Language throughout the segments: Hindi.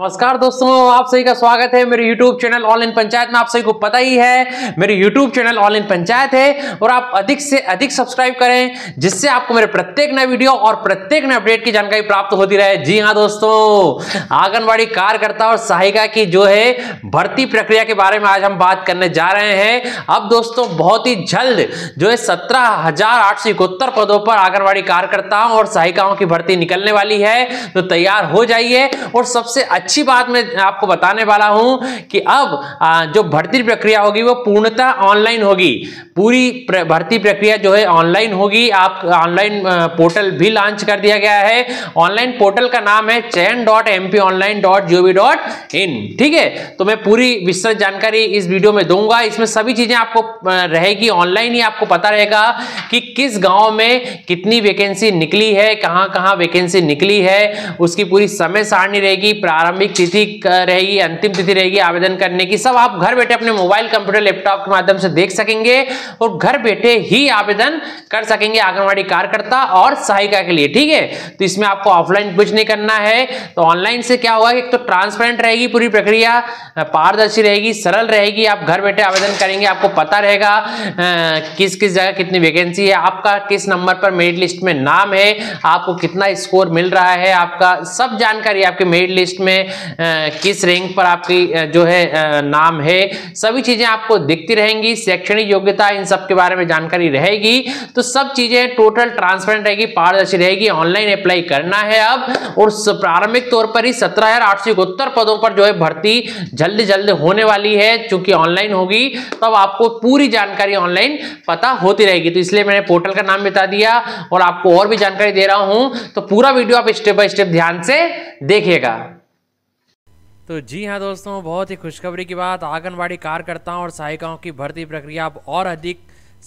नमस्कार दोस्तों आप सभी का स्वागत है मेरे YouTube चैनल ऑनलाइन पंचायत में आप सभी को पता ही है मेरे YouTube चैनल इन पंचायत है और आप अधिक से अधिक सब्सक्राइब करें जिससे आपको मेरे प्रत्येक नए वीडियो और प्रत्येक नए अपडेट की जानकारी प्राप्त होती रहे जी हाँ दोस्तों आंगनबाड़ी कार्यकर्ता और सहायिका की जो है भर्ती प्रक्रिया के बारे में आज हम बात करने जा रहे हैं अब दोस्तों बहुत ही जल्द जो है सत्रह पदों पर आंगनबाड़ी कार्यकर्ताओं और सहायिकाओं की भर्ती निकलने वाली है तो तैयार हो जाइए और सबसे अच्छा अच्छी बात मैं आपको बताने वाला हूं कि अब जो भर्ती प्रक्रिया होगी वो पूर्णतः ऑनलाइन होगी पूरी भर्ती प्रक्रिया जो है ऑनलाइन होगी आप ऑनलाइन पोर्टल भी लॉन्च कर दिया गया है ऑनलाइन पोर्टल का नाम है Chayan dot M P online dot G O V dot in ठीक है तो मैं पूरी विस्तृत जानकारी इस वीडियो में दूंगा इसमें सभी चीजें आपको रहेगी ऑनलाइन ही आपको पता रहेगा कि किस गांव में कितनी वैकेंसी निकली है कहां कहां वैकेंसी निकली है उसकी पूरी समय सारणी रहेगी प्रारंभ प्रारंभिक तिथि रहेगी अंतिम तिथि रहेगी आवेदन करने की सब आप घर बैठे अपने मोबाइल कंप्यूटर लैपटॉप के माध्यम से देख सकेंगे और घर बैठे ही आवेदन कर सकेंगे आंगनबाड़ी कार्यकर्ता और सहायिका के लिए ठीक है तो इसमें आपको ऑफलाइन कुछ नहीं करना है तो ऑनलाइन से क्या होगा एक तो ट्रांसपेरेंट रहेगी पूरी प्रक्रिया पारदर्शी रहेगी सरल रहेगी आप घर बैठे आवेदन करेंगे आपको पता रहेगा किस किस जगह कितनी वैकेंसी है आपका किस नंबर पर मेरिट लिस्ट में नाम है आपको कितना स्कोर मिल रहा है आपका सब जानकारी आपके मेरिट लिस्ट में है किस रैंक पर आपकी जो है नाम है सभी चीज़ें आपको दिखती रहेंगी शैक्षणिक योग्यता इन सब के बारे में जानकारी रहेगी तो सब चीज़ें टोटल ट्रांसपेरेंट रहेगी पारदर्शी रहेगी ऑनलाइन अप्लाई करना है अब और प्रारंभिक तौर पर ही सत्रह पदों पर जो है भर्ती जल्द जल्द होने वाली है चूंकि ऑनलाइन होगी तब आपको पूरी जानकारी ऑनलाइन पता होती रहेगी तो इसलिए मैंने पोर्टल का नाम बता दिया और आपको और भी जानकारी दे रहा हूं तो पूरा वीडियो आप स्टेप बाय स्टेप ध्यान से देखिएगा तो जी हाँ दोस्तों बहुत ही खुशखबरी की बात आंगनबाड़ी कार्यकर्ताओं और सहायिकाओं की भर्ती प्रक्रिया अब और अधिक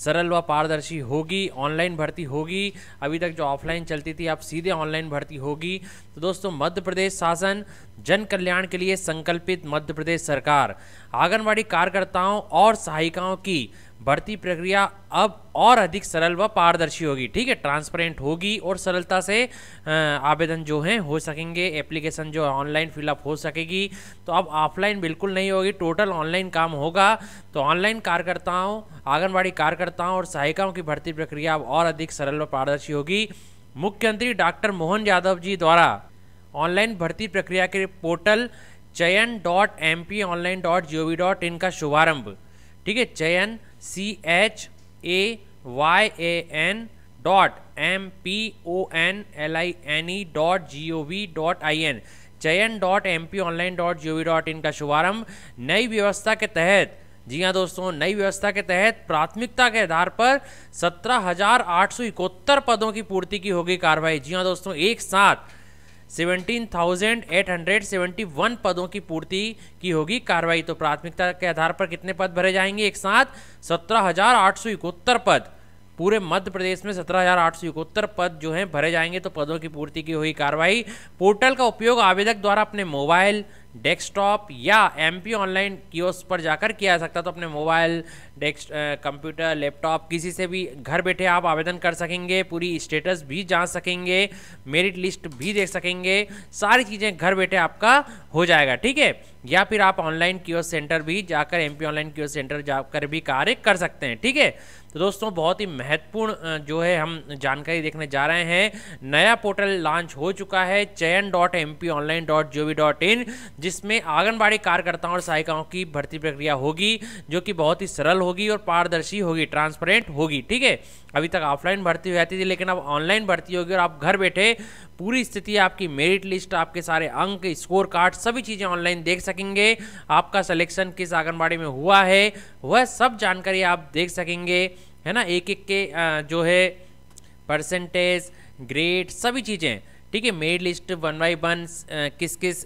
सरल व पारदर्शी होगी ऑनलाइन भर्ती होगी अभी तक जो ऑफलाइन चलती थी अब सीधे ऑनलाइन भर्ती होगी तो दोस्तों मध्य प्रदेश शासन जन कल्याण के लिए संकल्पित मध्य प्रदेश सरकार आंगनबाड़ी कार्यकर्ताओं और सहायिकाओं की भर्ती प्रक्रिया अब और अधिक सरल व पारदर्शी होगी ठीक है ट्रांसपेरेंट होगी और सरलता से आवेदन जो हैं हो सकेंगे एप्लीकेशन जो ऑनलाइन फिलअप हो सकेगी तो अब ऑफलाइन बिल्कुल नहीं होगी टोटल ऑनलाइन काम होगा तो ऑनलाइन कार्यकर्ताओं आंगनबाड़ी कार्यकर्ताओं और सहायिकाओं की भर्ती प्रक्रिया अब और अधिक सरल व पारदर्शी होगी मुख्यमंत्री डॉक्टर मोहन यादव जी द्वारा ऑनलाइन भर्ती प्रक्रिया के portal Chayan dot M P online dot G O V dot in का शुभारंभ ठीक है Chayan C H A Y A N dot M P O N L I N E dot G O V dot I N Chayan dot M P online dot G O V dot in का शुभारंभ नई व्यवस्था के तहत जी हाँ दोस्तों नई व्यवस्था के तहत प्राथमिकता के आधार पर सत्रह हजार आठ सौ इकहत्तर पदों की पूर्ति की होगी कार्रवाई जी हाँ दोस्तों एक साथ 17,871 पदों की पूर्ति की होगी कार्रवाई तो प्राथमिकता के आधार पर कितने पद भरे जाएंगे एक साथ सत्रह पद पूरे मध्य प्रदेश में सत्रह पद जो हैं भरे जाएंगे तो पदों की पूर्ति की हुई कार्रवाई पोर्टल का उपयोग आवेदक द्वारा अपने मोबाइल डेस्कटॉप या एमपी ऑनलाइन की पर जाकर किया जा सकता तो अपने मोबाइल डेस्क कंप्यूटर लैपटॉप किसी से भी घर बैठे आप आवेदन कर सकेंगे पूरी स्टेटस भी जांच सकेंगे मेरिट लिस्ट भी देख सकेंगे सारी चीज़ें घर बैठे आपका हो जाएगा ठीक है या फिर आप ऑनलाइन की सेंटर भी जाकर एम पी ऑनलाइन की सेंटर जाकर भी कार्य कर सकते हैं ठीक है तो दोस्तों बहुत ही महत्वपूर्ण जो है हम जानकारी देखने जा रहे हैं नया पोर्टल लॉन्च हो चुका है Chayan dot M P online dot G V dot in जिसमें आंगनबाड़ी कार्यकर्ताओं और सहायिकाओं की भर्ती प्रक्रिया होगी जो कि बहुत ही सरल होगी और पारदर्शी होगी ट्रांसपेरेंट होगी ठीक है अभी तक ऑफलाइन भर्ती हो जाती थी लेकिन अब ऑनलाइन भर्ती होगी और आप घर बैठे पूरी स्थिति आपकी मेरिट लिस्ट आपके सारे अंक स्कोर कार्ड सभी चीज़ें ऑनलाइन देख सकेंगे आपका सलेक्शन किस आंगनबाड़ी में हुआ है वह सब जानकारी आप देख सकेंगे है ना एक एक के जो है परसेंटेज ग्रेड सभी चीज़ें ठीक है merit list one by one किस किस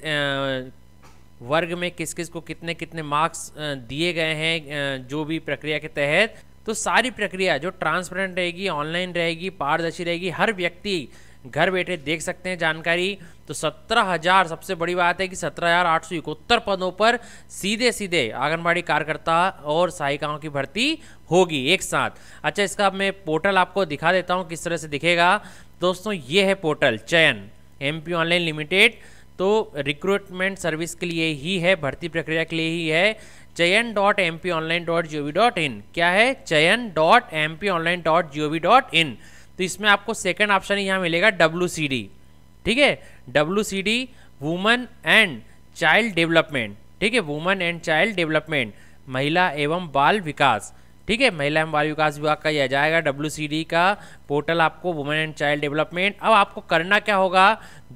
वर्ग में किस किस को कितने कितने मार्क्स दिए गए हैं जो भी प्रक्रिया के तहत तो सारी प्रक्रिया जो ट्रांसपेरेंट रहेगी ऑनलाइन रहेगी पारदर्शी रहेगी हर व्यक्ति घर बैठे देख सकते हैं जानकारी तो सत्रह हजार सबसे बड़ी बात है कि सत्रह हजार आठ सौ इकहत्तर पदों पर सीधे सीधे आंगनबाड़ी कार्यकर्ता और सहायिकाओं की भर्ती होगी एक साथ अच्छा इसका मैं पोर्टल आपको दिखा देता हूँ किस तरह से दिखेगा दोस्तों ये है portal Chayan M P online limited तो रिक्रूटमेंट सर्विस के लिए ही है भर्ती प्रक्रिया के लिए ही है Chayan dot M P online dot G O V dot in क्या है Chayan dot M P online dot G O V dot in तो इसमें आपको सेकेंड ऑप्शन यहाँ मिलेगा डब्ल्यू सी डी ठीक है W C D woman and child development ठीक है वुमन एंड चाइल्ड डेवलपमेंट महिला एवं बाल विकास ठीक है महिला एवं बाल विकास विभाग का यह जाएगा डब्ल्यू का पोर्टल आपको वुमेन एंड चाइल्ड डेवलपमेंट अब आपको करना क्या होगा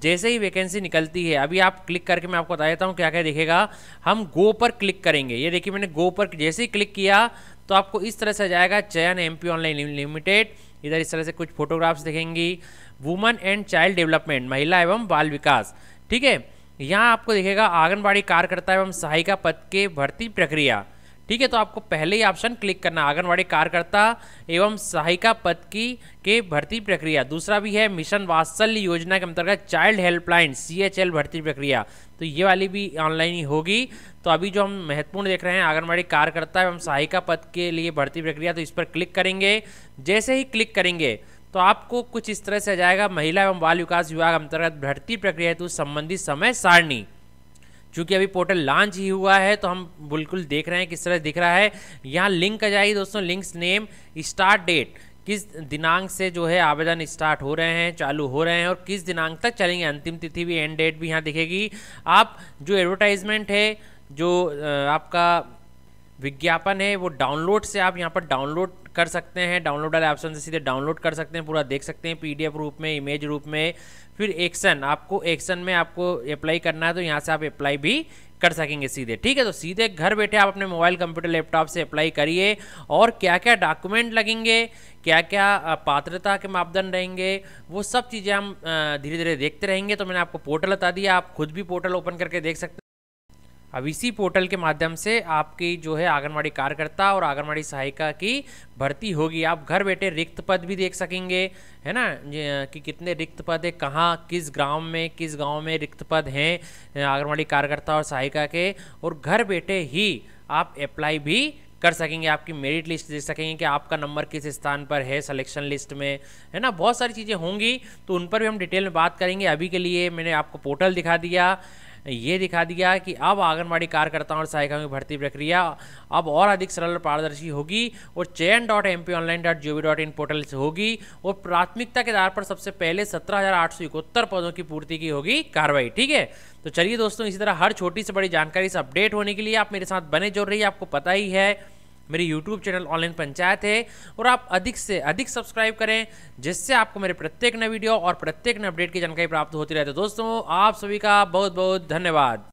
जैसे ही वैकेंसी निकलती है अभी आप क्लिक करके मैं आपको बता देता हूँ क्या क्या देखेगा हम गो पर क्लिक करेंगे ये देखिए मैंने गो पर जैसे ही क्लिक किया तो आपको इस तरह से जाएगा चयन पी ऑनलाइन लिमिटेड इधर इस तरह से कुछ फोटोग्राफ्स दिखेंगी वुमन एंड चाइल्ड डेवलपमेंट महिला एवं बाल विकास ठीक है यहाँ आपको दिखेगा आंगनबाड़ी कार्यकर्ता एवं सहायिका पद के भर्ती प्रक्रिया ठीक है तो आपको पहले ही ऑप्शन क्लिक करना आंगनवाड़ी कार्यकर्ता एवं सहायिका पद की के भर्ती प्रक्रिया दूसरा भी है मिशन वात्सल्य योजना के अंतर्गत चाइल्ड हेल्पलाइन एल भर्ती प्रक्रिया तो ये वाली भी ऑनलाइन ही होगी तो अभी जो हम महत्वपूर्ण देख रहे हैं आंगनबाड़ी कार्यकर्ता एवं सहायिका पद के लिए भर्ती प्रक्रिया तो इस पर क्लिक करेंगे जैसे ही क्लिक करेंगे तो आपको कुछ इस तरह से आ जाएगा महिला एवं बाल विकास विभाग अंतर्गत भर्ती प्रक्रिया हेतु संबंधित समय सारणी चूँकि अभी पोर्टल लॉन्च ही हुआ है तो हम बिल्कुल देख रहे हैं किस तरह दिख रहा है यहाँ लिंक आ जाएगी दोस्तों लिंक्स नेम स्टार्ट डेट किस दिनांक से जो है आवेदन स्टार्ट हो रहे हैं चालू हो रहे हैं और किस दिनांक तक चलेंगे अंतिम तिथि भी एंड डेट भी यहाँ दिखेगी आप जो एडवर्टाइजमेंट है जो आपका विज्ञापन है वो डाउनलोड से आप यहाँ पर डाउनलोड कर सकते हैं डाउनलोड वाले ऑप्शन से सीधे डाउनलोड कर सकते हैं पूरा देख सकते हैं पीडीएफ रूप में इमेज रूप में फिर एक्शन आपको एक्शन में आपको अप्लाई करना है तो यहाँ से आप अप्लाई भी कर सकेंगे सीधे ठीक है तो सीधे घर बैठे आप अपने मोबाइल कंप्यूटर लैपटॉप से अप्लाई करिए और क्या क्या डॉक्यूमेंट लगेंगे क्या क्या पात्रता के मापदंड रहेंगे वो सब चीज़ें हम धीरे धीरे देखते रहेंगे तो मैंने आपको पोर्टल बता दिया आप खुद भी पोर्टल ओपन करके देख सकते हैं अब इसी पोर्टल के माध्यम से आपकी जो है आंगनबाड़ी कार्यकर्ता और आंगनबाड़ी सहायिका की भर्ती होगी आप घर बैठे रिक्त पद भी देख सकेंगे है ना कि कितने रिक्त पद है कहाँ किस ग्राम में किस गांव में रिक्त पद हैं आंगनबाड़ी कार्यकर्ता और सहायिका के और घर बैठे ही आप अप्लाई भी कर सकेंगे आपकी मेरिट लिस्ट देख सकेंगे कि आपका नंबर किस स्थान पर है सिलेक्शन लिस्ट में है ना बहुत सारी चीज़ें होंगी तो उन पर भी हम डिटेल में बात करेंगे अभी के लिए मैंने आपको पोर्टल दिखा दिया ये दिखा दिया कि अब आंगनबाड़ी कार्यकर्ताओं और सहायिकाओं की भर्ती प्रक्रिया अब और अधिक सरल और पारदर्शी होगी और Chayan dot M P online dot G dot in portal से होगी और प्राथमिकता के आधार पर सबसे पहले सत्रह हज़ार आठ सौ इकहत्तर पदों की पूर्ति की होगी कार्रवाई ठीक है तो चलिए दोस्तों इसी तरह हर छोटी से बड़ी जानकारी से अपडेट होने के लिए आप मेरे साथ बने जुड़ रही है आपको पता ही है मेरे YouTube चैनल ऑनलाइन पंचायत है और आप अधिक से अधिक सब्सक्राइब करें जिससे आपको मेरे प्रत्येक नए वीडियो और प्रत्येक नए अपडेट की जानकारी प्राप्त होती रहती तो है दोस्तों आप सभी का बहुत बहुत धन्यवाद